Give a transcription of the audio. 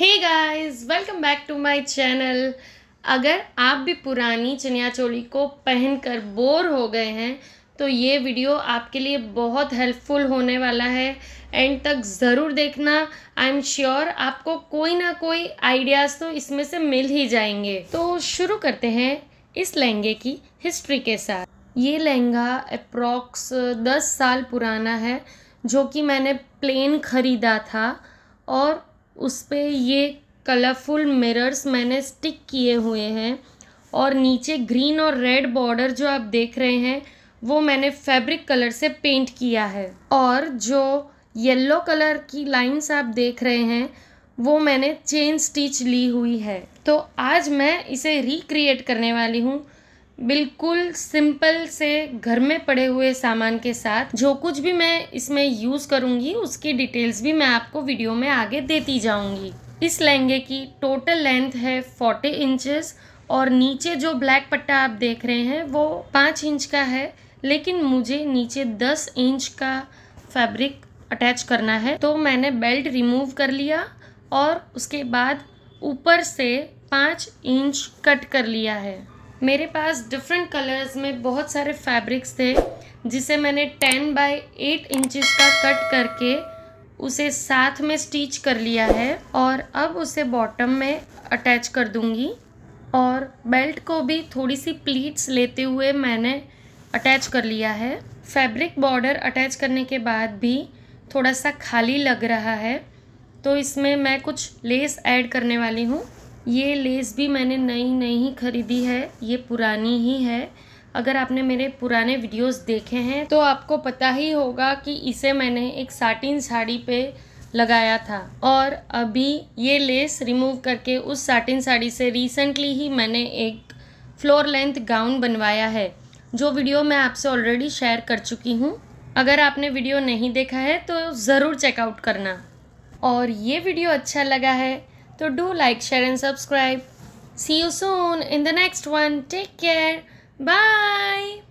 Hey guys welcome back to my channel अगर आप भी पुरानी चनिया चोली को पहनकर बोर हो गए हैं तो ये वीडियो आपके लिए बहुत हेल्पफुल होने वाला है एंड तक ज़रूर देखना आई एम श्योर आपको कोई ना कोई आइडियाज़ तो इसमें से मिल ही जाएंगे तो शुरू करते हैं इस लहंगे की हिस्ट्री के साथ ये लहंगा अप्रॉक्स दस साल पुराना है जो कि मैंने प्लेन ख़रीदा था और उस पर ये कलरफुल मिरर्स मैंने स्टिक किए हुए हैं और नीचे ग्रीन और रेड बॉर्डर जो आप देख रहे हैं वो मैंने फैब्रिक कलर से पेंट किया है और जो येलो कलर की लाइंस आप देख रहे हैं वो मैंने चेन स्टिच ली हुई है तो आज मैं इसे रिक्रिएट करने वाली हूँ बिल्कुल सिंपल से घर में पड़े हुए सामान के साथ जो कुछ भी मैं इसमें यूज़ करूँगी उसकी डिटेल्स भी मैं आपको वीडियो में आगे देती जाऊँगी इस लहंगे की टोटल लेंथ है फोर्टी इंचेस और नीचे जो ब्लैक पट्टा आप देख रहे हैं वो पाँच इंच का है लेकिन मुझे नीचे दस इंच का फैब्रिक अटैच करना है तो मैंने बेल्ट रिमूव कर लिया और उसके बाद ऊपर से पाँच इंच कट कर लिया है मेरे पास डिफरेंट कलर्स में बहुत सारे फैब्रिक्स थे जिसे मैंने टेन बाय एट इंचज़ का कट करके उसे साथ में स्टिच कर लिया है और अब उसे बॉटम में अटैच कर दूंगी और बेल्ट को भी थोड़ी सी प्लीट्स लेते हुए मैंने अटैच कर लिया है फैब्रिक बॉर्डर अटैच करने के बाद भी थोड़ा सा खाली लग रहा है तो इसमें मैं कुछ लेस ऐड करने वाली हूँ ये लेस भी मैंने नई ही ख़रीदी है ये पुरानी ही है अगर आपने मेरे पुराने वीडियोस देखे हैं तो आपको पता ही होगा कि इसे मैंने एक साटिन साड़ी पे लगाया था और अभी ये लेस रिमूव करके उस साटिन साड़ी से रिसेंटली ही मैंने एक फ्लोर लेंथ गाउन बनवाया है जो वीडियो मैं आपसे ऑलरेडी शेयर कर चुकी हूँ अगर आपने वीडियो नहीं देखा है तो ज़रूर चेकआउट करना और ये वीडियो अच्छा लगा है So do like, share and subscribe. See you soon in the next one. Take care. Bye.